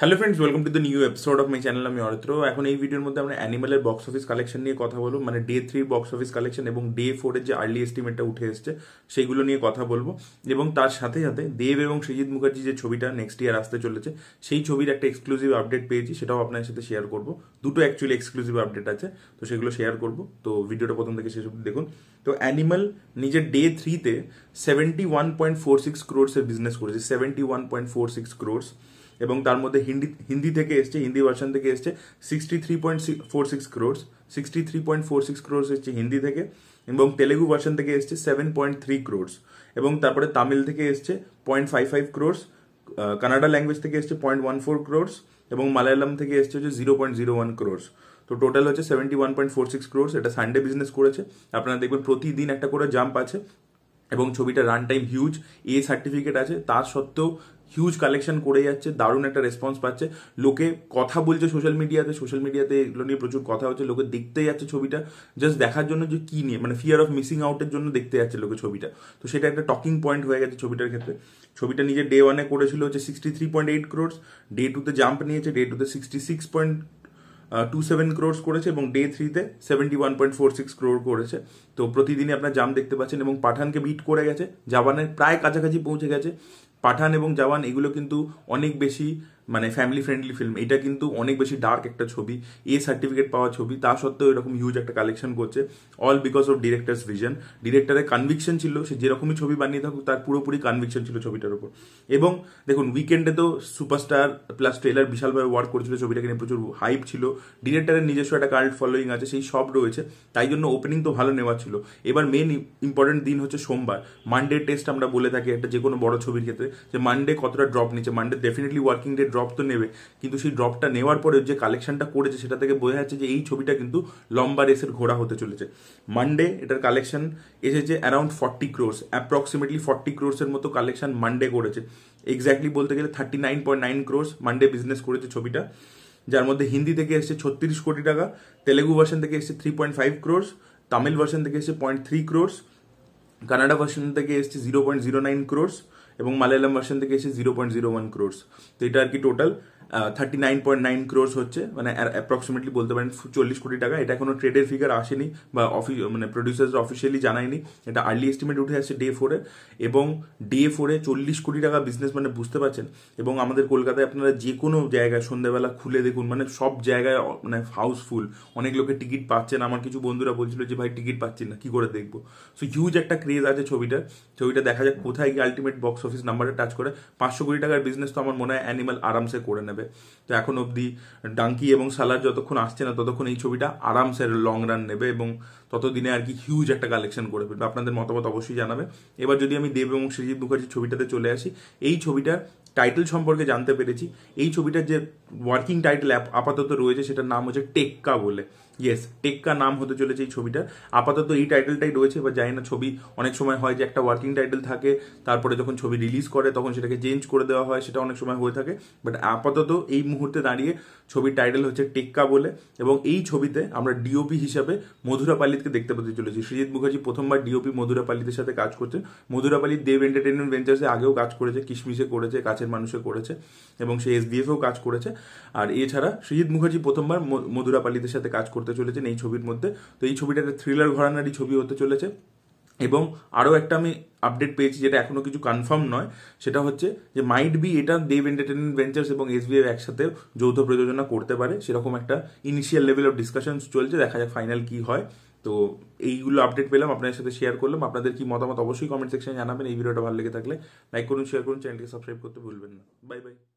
hello friends welcome to the new episode of my channel আমি অর্থ এখন এই ভিডিওর মধ্যে আমরা অ্যানিমালের বক্স অফিস কালেকশন নিয়ে কথা বলবো মানে day three box office collection এবং ডে ফোরের যে আর্লি এস্টিমেটটা উঠে এসছে সেইগুলো নিয়ে কথা বলবো এবং তার সাথে সাথে দেব এবং সৃজিৎ মুখার্জি যে ছবিটা নেক্সট ইয়ার আসতে চলেছে সেই ছবির একটা এক্সক্লুসিভ আপডেট পেয়েছি সেটাও আপনার সাথে শেয়ার করবো দুটো অ্যাকচুয়ালি এক্সক্লুসিভ আপডেট আছে তো সেগুলো শেয়ার করবো তো ভিডিওটা প্রথম থেকে শেষ দেখুন তো অ্যানিমাল নিজের ডে থ্রিতে seventy one point four six ক্রোর্সের বিজনেস করেছে seventy one point four six crores এবং তার মধ্যে হিন্দি হিন্দি থেকে এসছে হিন্দি ভার্সন থেকে এসছে sixty three point four six crores sixty three point four six crores এসছে হিন্দি থেকে এবং তেলেগু ভার্সন থেকে এসছে সেভেন পয়েন্ট থ্রি ক্রোর্স এবং তারপরে তামিল থেকে এসছে point five five crores Kannada language থেকে এসছে পয়েন্ট ওয়ান ফোর ক্রোর্স এবং মালায়ালাম থেকে এসছে হচ্ছে zero point zero one crores তো টোটাল হচ্ছে seventy one point four six crores এটা সানডে বিজনেস করেছে আপনারা দেখবেন প্রতিদিন একটা করে জাম্প আছে এবং ছবিটা run time huge A certificate আছে তার সত্ত্বেও হিউজ কালেকশন করে যাচ্ছে দারুণ একটা রেসপন্স পাচ্ছে লোকে কথা বলছে সোশ্যাল মিডিয়াতে সোশ্যাল মিডিয়াতে এগুলো নিয়ে প্রচুর কথা হচ্ছে লোকে দেখতে যাচ্ছে ছবিটা জাস্ট দেখার জন্য যে কী নিয়ে মানে ফিয়ার অফ মিসিং আউটের জন্য দেখতে যাচ্ছে লোকে ছবিটা তো সেটা একটা টকিং পয়েন্ট হয়ে গেছে ছবিটার ক্ষেত্রে ছবিটা নিজে ডে ওয়ানে করেছিল হচ্ছে sixty three point eight crores day টুতে জাম্প নিয়েছে ডে টুতে sixty six point two seven crores করেছে এবং ডে থ্রিতে seventy one point four six crore করেছে তো প্রতিদিনই আপনার জাম দেখতে পাচ্ছেন এবং পাঠানকে বিট করে গেছে জাপানের প্রায় কাছাকাছি পৌঁছে গেছে পাঠান এবং জাওয়ান এগুলো কিন্তু অনেক বেশি মানে ফ্যামিলি ফ্রেন্ডলি ফিল্ম এটা কিন্তু অনেক বেশি ডার্ক একটা ছবি এ সার্টিফিকেট পাওয়া ছবি তা সত্ত্বেও এরকম হিউজ একটা কালেকশন করছে all because of directors vision ডিরেক্টরের কনভিকশন ছিল সে যেরকমই ছবি বানিয়ে থাকুক তার পুরোপুরি কনভিকশন ছিল ছবিটার উপর এবং দেখুন উইকেন্ডে তো সুপারস্টার প্লাস ট্রেলার বিশালভাবে ওয়ার্ক করেছিল ছবিটাকে নিয়ে প্রচুর হাইপ ছিল ডিরেক্টারের নিজস্ব একটা কাল্ট ফলোয়িং আছে সেই সব রয়েছে তাই জন্য ওপেনিং তো ভালো নেওয়া ছিল এবার মেন ইম্পর্টেন্ট দিন হচ্ছে সোমবার মানডে টেস্ট আমরা বলে থাকি একটা যে কোনো বড় ছবির ক্ষেত্রে যে মানডে কতটা ড্রপ নিচ্ছে Monday definitely working day drop তো নেবে কিন্তু সেই ড্রপটা নেওয়ার পরে যে কালেকশনটা করেছে সেটা থেকে বোঝা যাচ্ছে যে এই ছবিটা কিন্তু লম্বা রেসের ঘোড়া হতে চলেছে মানডে এটার কালেকশন এসেছে around forty crores approximately forty ক্রোর্সের মতো কালেকশন মানডে করেছে এক্স্যাক্টলি বলতে গেলে thirty nine point nine crores Monday business করেছে ছবিটা যার মধ্যে হিন্দি থেকে এসেছে ছত্রিশ কোটি টাকা তেলেগু ভার্সন থেকে এসেছে three point five crores Tamil version থেকে এসেছে point three crores Kannada version থেকে এসেছে zero point zero nine crores এবং মালায়ালাম ভার্সন থেকে এসে zero point zero one crores তো এটা আর কি total thirty nine point nine crores হচ্ছে মানে অ্যাপ্রক্সিমেটলি বলতে পারেন চল্লিশ কোটি টাকা এটা কোনো ট্রেডের ফিগার আসেনি বা অফি মানে প্রডিউসার অফিসিয়ালি জানায়নি এটা আর্লি এস্টিমেট উঠে আসছে ডে ফোরে এবং ডে ফোরে চল্লিশ কোটি টাকা বিজনেস মানে বুঝতে পারছেন এবং আমাদের কলকাতায় আপনারা যে কোনো জায়গায় সন্ধ্যাবেলা খুলে দেখুন মানে সব জায়গায় মানে হাউসফুল অনেক লোকে টিকিট পাচ্ছেন আমার কিছু বন্ধুরা বলছিল যে ভাই টিকিট পাচ্ছেন না কি করে দেখবো সো হিউজ একটা ক্রেজ আছে ছবিটা ছবিটা দেখা যাক কোথায় গিয়ে আলটিমেট বক্স অফিস নাম্বারে টাচ করে পাঁচশো কোটি টাকার বিজনেস তো আমার মনে হয় অ্যানিমাল আরামসে করে নেবে যাবে তো এখন অবধি ডাঙ্কি এবং সালার যতক্ষণ আসছে না ততক্ষণ এই ছবিটা আরামসে লং রান নেবে এবং ততদিনে আর কি হিউজ একটা কালেকশন করে ফেলবে আপনাদের মতামত অবশ্যই জানাবে এবার যদি আমি দেব এবং সৃজিত মুখার্জির ছবিটাতে চলে আসি এই ছবিটার টাইটেল সম্পর্কে জানতে পেরেছি এই ছবিটার যে ওয়ার্কিং টাইটেল অ্যাপ আপাতত রয়েছে সেটার নাম হচ্ছে টেক্কা বলে ইয়েস টেক্কা নাম হতে চলেছে এই ছবিটা আপাতত এই টাইটেলটাই রয়েছে বা যাই না ছবি অনেক সময় হয় যে একটা ওয়ার্কিং টাইটেল থাকে তারপরে যখন ছবি রিলিজ করে তখন সেটাকে চেঞ্জ করে দেওয়া হয় সেটা অনেক সময় হয়ে থাকে বাট আপাতত এই মুহূর্তে দাঁড়িয়ে ছবির টাইটেল হচ্ছে টেক্কা বলে এবং এই ছবিতে আমরা ডিওপি হিসাবে মধুরা পালিতকে দেখতে পেতে চলেছি সৃজিত মুখার্জি প্রথমবার ডিওপি মধুরা পালিতের সাথে কাজ করছে মধুরা পালিত দেব এন্টারটেনমেন্ট ভেঞ্চার্সে আগেও কাজ করেছে কিশমিশে করেছে কাছে কাছের মানুষে করেছে এবং সে এসডিএফেও কাজ করেছে আর এছাড়া শ্রীজিৎ মুখার্জি প্রথমবার মধুরা পালিতের সাথে কাজ করতে চলেছেন এই ছবির মধ্যে তো এই ছবিটা একটা থ্রিলার ঘরানারই ছবি হতে চলেছে এবং আরও একটা আমি আপডেট পেয়েছি যেটা এখনও কিছু কনফার্ম নয় সেটা হচ্ছে যে মাইট বি এটা দেব এন্টারটেনমেন্ট ভেঞ্চার্স এবং এসবিএফ একসাথে যৌথ প্রযোজনা করতে পারে সেরকম একটা ইনিশিয়াল লেভেল অফ ডিসকাশন চলছে দেখা যাক ফাইনাল কি হয় তো এইগুলো আপডেট পেলাম আপনাদের সাথে শেয়ার করলাম আপনাদের কি মতামত অবশ্যই কমেন্ট সেকশনে জানাবেন এই ভিডিওটা ভালো লেগে থাকলে লাইক করুন শেয়ার করুন চ্যানেলকে সাবস্ক্রাইব করতে ভুলবেন না বাই বাই